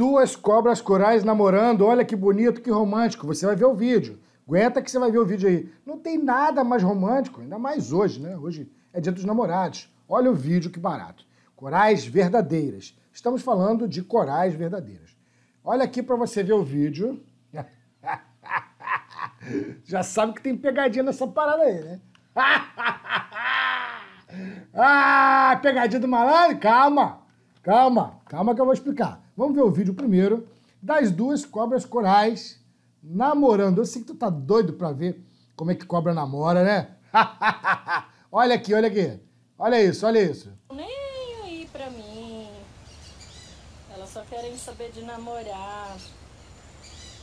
Duas cobras corais namorando, olha que bonito, que romântico. Você vai ver o vídeo. Aguenta que você vai ver o vídeo aí. Não tem nada mais romântico, ainda mais hoje, né? Hoje é dia dos namorados. Olha o vídeo, que barato. Corais verdadeiras. Estamos falando de corais verdadeiras. Olha aqui para você ver o vídeo. Já sabe que tem pegadinha nessa parada aí, né? ah, pegadinha do malandro? Calma, calma, calma que eu vou explicar. Vamos ver o vídeo primeiro das duas cobras corais namorando. Eu sei que tu tá doido pra ver como é que cobra namora, né? olha aqui, olha aqui. Olha isso, olha isso. Nem aí pra mim. Elas só querem saber de namorar.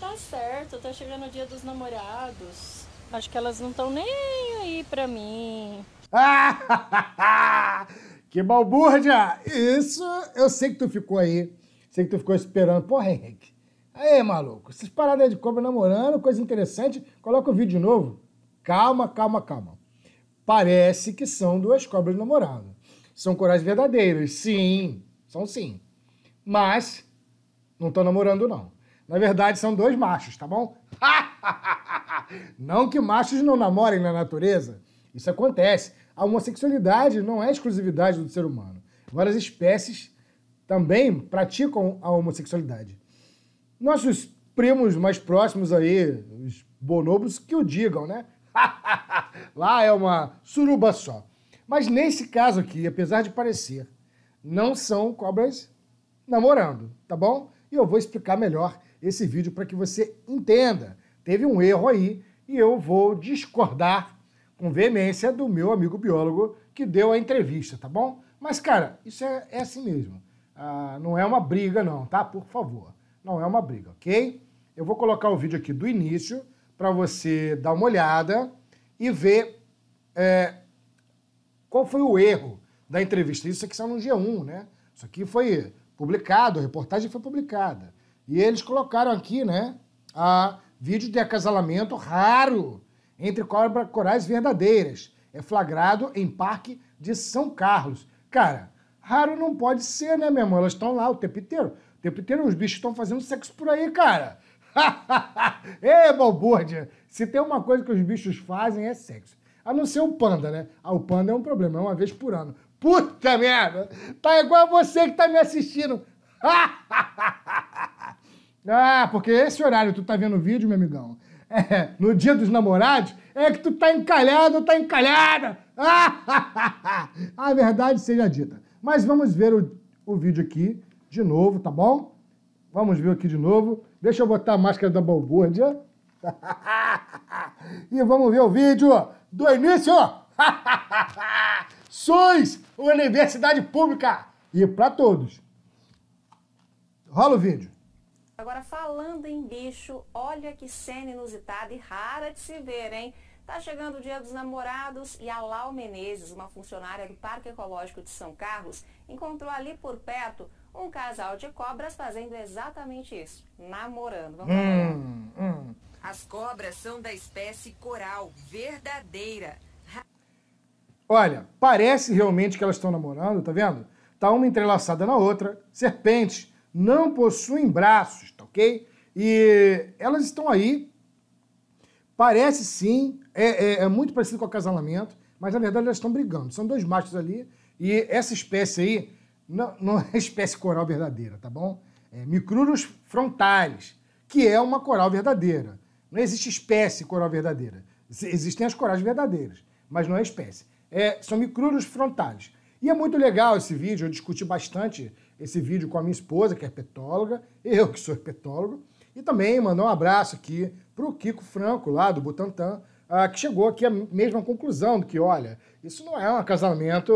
Tá certo, tá chegando o dia dos namorados. Acho que elas não estão nem aí pra mim. que balbúrdia! Isso eu sei que tu ficou aí Sei que tu ficou esperando. Porra, Henrique. Aí, maluco, essas paradas de cobra namorando, coisa interessante, coloca o vídeo novo. Calma, calma, calma. Parece que são duas cobras namorando. São corais verdadeiros, sim, são sim. Mas não estão namorando, não. Na verdade, são dois machos, tá bom? não que machos não namorem na natureza. Isso acontece. A homossexualidade não é exclusividade do ser humano. Várias espécies também praticam a homossexualidade. Nossos primos mais próximos aí, os bonobos, que o digam, né? Lá é uma suruba só. Mas nesse caso aqui, apesar de parecer, não são cobras namorando, tá bom? E eu vou explicar melhor esse vídeo para que você entenda. Teve um erro aí e eu vou discordar com veemência do meu amigo biólogo que deu a entrevista, tá bom? Mas, cara, isso é, é assim mesmo. Ah, não é uma briga, não, tá? Por favor. Não é uma briga, ok? Eu vou colocar o vídeo aqui do início para você dar uma olhada e ver é, qual foi o erro da entrevista. Isso aqui só no G1, né? Isso aqui foi publicado, a reportagem foi publicada. E eles colocaram aqui, né? A vídeo de acasalamento raro entre cobra corais verdadeiras. É flagrado em parque de São Carlos. Cara, Raro não pode ser, né, meu irmão? Elas estão lá o tempo inteiro. O tempo inteiro os bichos estão fazendo sexo por aí, cara. Ê, balbúrdia! Se tem uma coisa que os bichos fazem é sexo. A não ser o panda, né? Ah, o panda é um problema, é uma vez por ano. Puta merda! Tá igual você que tá me assistindo. ah, porque esse horário tu tá vendo o vídeo, meu amigão. É, no dia dos namorados, é que tu tá encalhado, tá encalhada. a verdade seja dita. Mas vamos ver o, o vídeo aqui de novo, tá bom? Vamos ver aqui de novo. Deixa eu botar a máscara da balbúrdia. e vamos ver o vídeo do início. SUS, Universidade Pública. E para todos. Rola o vídeo. Agora, falando em bicho, olha que cena inusitada e rara de se ver, hein? Tá chegando o Dia dos Namorados e a Lau Menezes, uma funcionária do Parque Ecológico de São Carlos, encontrou ali por perto um casal de cobras fazendo exatamente isso, namorando. Vamos hum, Hum. As cobras são da espécie coral, verdadeira. Olha, parece realmente que elas estão namorando, tá vendo? Tá uma entrelaçada na outra. Serpentes não possuem braços, tá ok? E elas estão aí Parece sim, é, é, é muito parecido com o acasalamento, mas na verdade elas estão brigando. São dois machos ali, e essa espécie aí não, não é espécie coral verdadeira, tá bom? É Micrurus frontales, que é uma coral verdadeira. Não existe espécie coral verdadeira. Existem as corais verdadeiras, mas não é espécie. É, são micrurus frontales. E é muito legal esse vídeo, eu discuti bastante esse vídeo com a minha esposa, que é petóloga, eu que sou petólogo, e também mandar um abraço aqui para o Kiko Franco, lá do Butantan, uh, que chegou aqui à mesma conclusão do que, olha, isso não é um acasalamento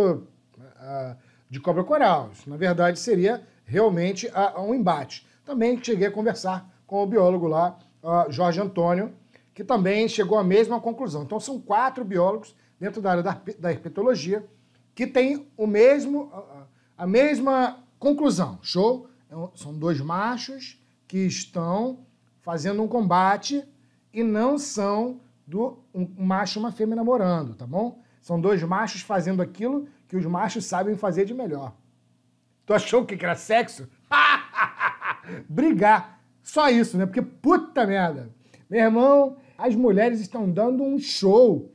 uh, de cobra coral. Isso, na verdade, seria realmente uh, um embate. Também cheguei a conversar com o biólogo lá, ah, Jorge Antônio, que também chegou à mesma conclusão. Então, são quatro biólogos dentro da área da, da herpetologia que têm o mesmo, a mesma conclusão. Show? É são dois machos que estão fazendo um combate e não são do um macho e uma fêmea namorando, tá bom? São dois machos fazendo aquilo que os machos sabem fazer de melhor. Tu achou que era sexo? Brigar. Só isso, né? Porque puta merda. Meu irmão, as mulheres estão dando um show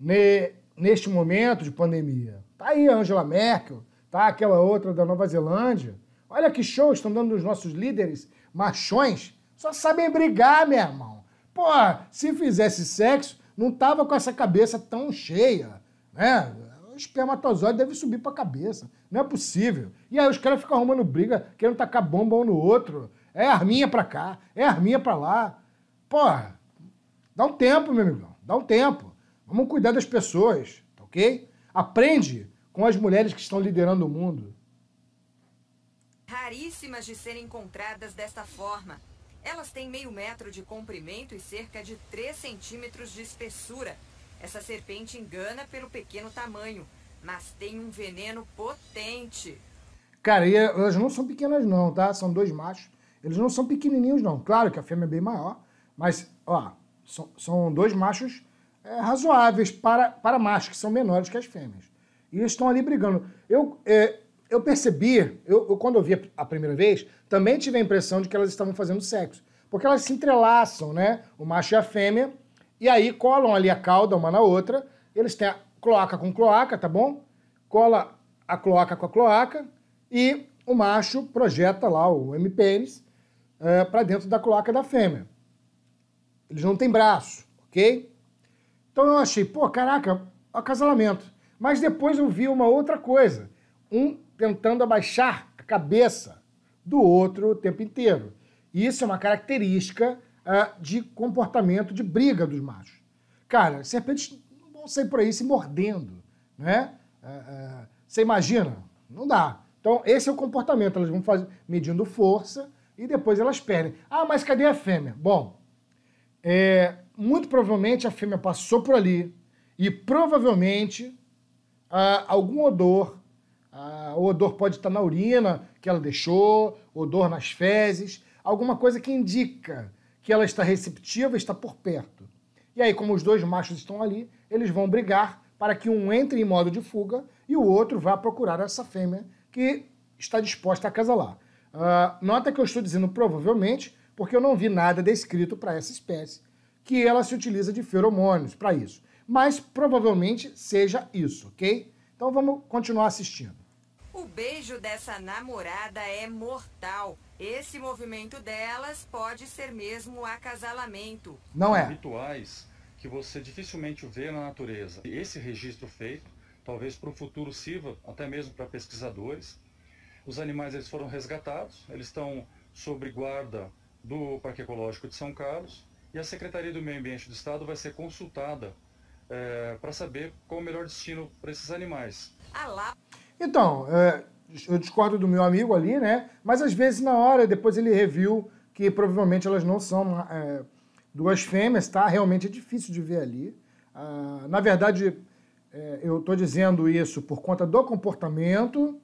ne neste momento de pandemia. Tá aí a Angela Merkel, tá aquela outra da Nova Zelândia. Olha que show estão dando os nossos líderes machões. Só sabem brigar, meu irmão. Pô, se fizesse sexo, não tava com essa cabeça tão cheia, né? O espermatozoide deve subir pra cabeça. Não é possível. E aí os caras ficam arrumando briga, querendo tacar bomba um no outro. É arminha pra cá, é arminha pra lá. Porra, dá um tempo, meu amigão. Dá um tempo. Vamos cuidar das pessoas, tá ok? Aprende com as mulheres que estão liderando o mundo raríssimas de serem encontradas desta forma. Elas têm meio metro de comprimento e cerca de 3 centímetros de espessura. Essa serpente engana pelo pequeno tamanho, mas tem um veneno potente. Cara, e eh, elas não são pequenas não, tá? São dois machos. Eles não são pequenininhos não. Claro que a fêmea é bem maior, mas, ó, são, são dois machos é, razoáveis para, para machos, que são menores que as fêmeas. E eles estão ali brigando. Eu, é, eu percebi, eu, eu, quando eu vi a primeira vez, também tive a impressão de que elas estavam fazendo sexo. Porque elas se entrelaçam, né? O macho e a fêmea, e aí colam ali a cauda uma na outra, eles têm a cloaca com cloaca, tá bom? Cola a cloaca com a cloaca, e o macho projeta lá o MPNs é, eh, para dentro da cloaca da fêmea. Eles não têm braço, ok? Então eu achei, pô, caraca, acasalamento. Mas depois eu vi uma outra coisa. Um tentando abaixar a cabeça do outro o tempo inteiro. Isso é uma característica uh, de comportamento de briga dos machos. Cara, serpentes não vão sair por aí se mordendo, né? Uh, uh, você imagina? Não dá. Então, esse é o comportamento. Elas vão fazer, medindo força e depois elas perdem. Ah, mas cadê a fêmea? Bom, é, muito provavelmente a fêmea passou por ali e provavelmente algum odor ah, o odor pode estar na urina que ela deixou, odor nas fezes, alguma coisa que indica que ela está receptiva, está por perto. E aí, como os dois machos estão ali, eles vão brigar para que um entre em modo de fuga e o outro vá procurar essa fêmea que está disposta a acasalar. Uh, nota que eu estou dizendo provavelmente, porque eu não vi nada descrito para essa espécie, que ela se utiliza de feromônios para isso. Mas provavelmente seja isso, ok? Então vamos continuar assistindo beijo dessa namorada é mortal. Esse movimento delas pode ser mesmo acasalamento. Não é. Rituais que você dificilmente vê na natureza. Esse registro feito, talvez para o futuro sirva, até mesmo para pesquisadores. Os animais eles foram resgatados, eles estão sob guarda do Parque Ecológico de São Carlos e a Secretaria do Meio Ambiente do Estado vai ser consultada é, para saber qual o melhor destino para esses animais. Alá. Então, é, eu discordo do meu amigo ali, né? Mas às vezes na hora, depois ele reviu que provavelmente elas não são ah, é, duas fêmeas, tá? Realmente é difícil de ver ali. Ah, na verdade, é, eu estou dizendo isso por conta do comportamento.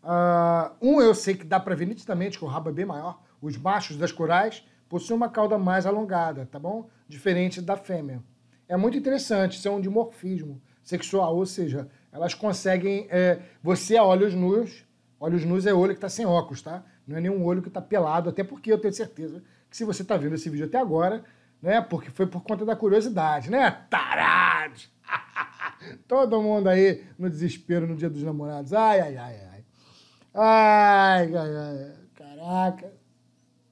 Ah, um eu sei que dá para ver nitidamente que o rabo é bem maior. Os machos das corais possuem uma cauda mais alongada, tá bom? Diferente da fêmea. É muito interessante, isso é um dimorfismo sexual, ou seja, elas conseguem. É, você a olhos nus, olhos nus é olho que está sem óculos, tá? Não é nenhum olho que está pelado, até porque eu tenho certeza que se você está vendo esse vídeo até agora, né? Porque foi por conta da curiosidade, né? Tarade! Todo mundo aí no desespero no dia dos namorados. Ai, ai, ai, ai. Ai, ai, ai. Caraca.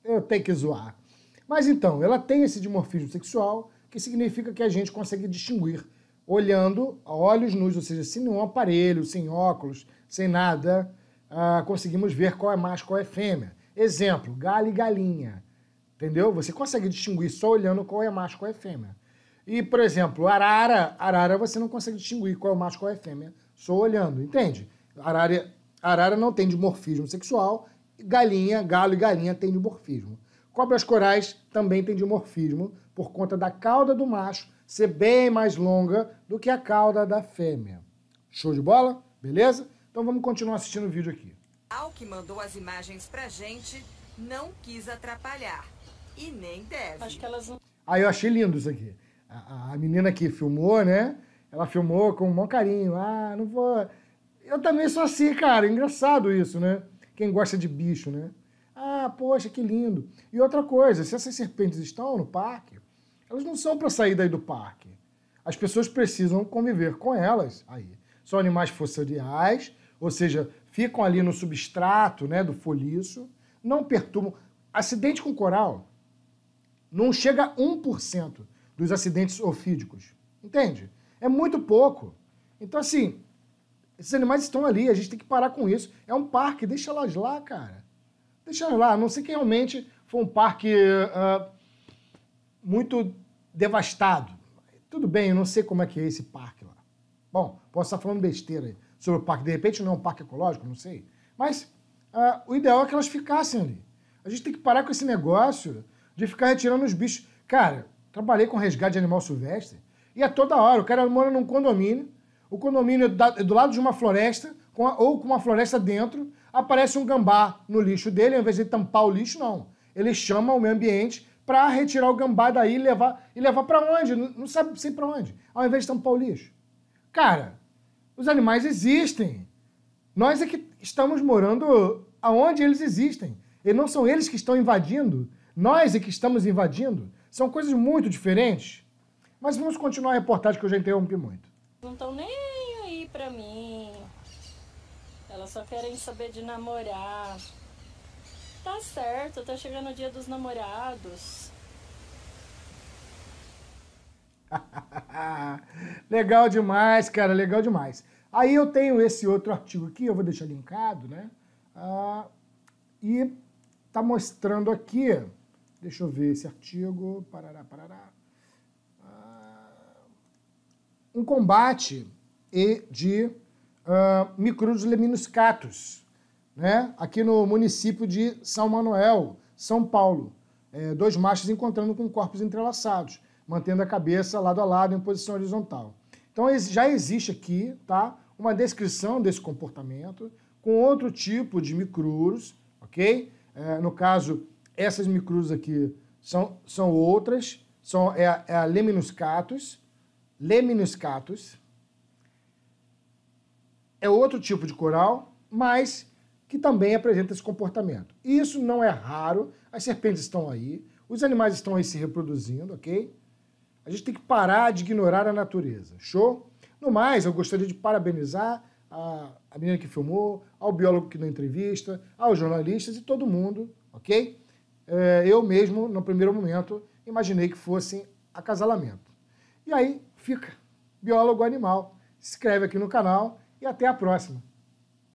Eu tenho que zoar. Mas então, ela tem esse dimorfismo sexual, que significa que a gente consegue distinguir olhando a olhos nus, ou seja, sem nenhum aparelho, sem óculos, sem nada, uh, conseguimos ver qual é macho, qual é fêmea. Exemplo, galho e galinha. Entendeu? Você consegue distinguir só olhando qual é macho, qual é fêmea. E, por exemplo, arara, arara você não consegue distinguir qual é macho, qual é fêmea, só olhando, entende? Arara, arara não tem dimorfismo sexual, galinha, galo e galinha tem dimorfismo. Cobras corais também tem dimorfismo por conta da cauda do macho ser bem mais longa do que a cauda da fêmea. Show de bola? Beleza? Então vamos continuar assistindo o vídeo aqui. Al que mandou as imagens pra gente não quis atrapalhar. E nem deve. Acho que elas não... Aí ah, eu achei lindo isso aqui. A, a, menina que filmou, né? Ela filmou com um bom carinho. Ah, não vou. Eu também sou assim, cara. Engraçado isso, né? Quem gosta de bicho, né? Ah, poxa, que lindo. E outra coisa, se essas serpentes estão no parque, elas não são para sair daí do parque. As pessoas precisam conviver com elas aí. São animais fossoriais, ou seja, ficam ali no substrato né, do folhiço, não perturbam. Acidente com coral não chega a 1% dos acidentes ofídicos. Entende? É muito pouco. Então, assim, esses animais estão ali, a gente tem que parar com isso. É um parque, deixa elas lá, cara. Deixa elas lá. A não sei que realmente foi um parque uh, muito devastado. Tudo bem, eu não sei como é que é esse parque lá. Bom, posso estar falando besteira sobre o parque. De repente não é um parque ecológico, não sei. Mas ah, o ideal é que elas ficassem ali. A gente tem que parar com esse negócio de ficar retirando os bichos. Cara, trabalhei com resgate de animal silvestre e a é toda hora o cara mora num condomínio, o condomínio é, é do lado de uma floresta com a, ou com uma floresta dentro, aparece um gambá no lixo dele, ao invés de tampar o lixo, não. Ele chama o meio ambiente para retirar o gambá daí e levar, e levar para onde? Não, não sabe sei para onde. Ao invés de tampar o lixo. Cara, os animais existem. Nós é que estamos morando aonde eles existem. E não são eles que estão invadindo. Nós é que estamos invadindo. São coisas muito diferentes. Mas vamos continuar a reportagem que eu já interrompi muito. Não estão nem aí para mim. Elas só querem saber de namorar. Tá certo, tá chegando o dia dos namorados. legal demais, cara, legal demais. Aí eu tenho esse outro artigo aqui, eu vou deixar linkado, né? Ah, e tá mostrando aqui, deixa eu ver esse artigo, parará, parará, ah, um combate de uh, ah, micros leminoscatos, né, aqui no município de São Manuel, São Paulo. É, dois machos encontrando com corpos entrelaçados, mantendo a cabeça lado a lado em posição horizontal. Então já existe aqui tá, uma descrição desse comportamento com outro tipo de micruros, ok? É, no caso, essas micruros aqui são, são outras, são, é, a, é a Leminuscatus, Leminuscatus, é outro tipo de coral, mas que também apresenta esse comportamento. Isso não é raro, as serpentes estão aí, os animais estão aí se reproduzindo, ok? A gente tem que parar de ignorar a natureza, show? No mais, eu gostaria de parabenizar a, a menina que filmou, ao biólogo que deu entrevista, aos jornalistas e todo mundo, ok? É, eu mesmo, no primeiro momento, imaginei que fossem acasalamento. E aí fica, biólogo animal. Se inscreve aqui no canal e até a próxima.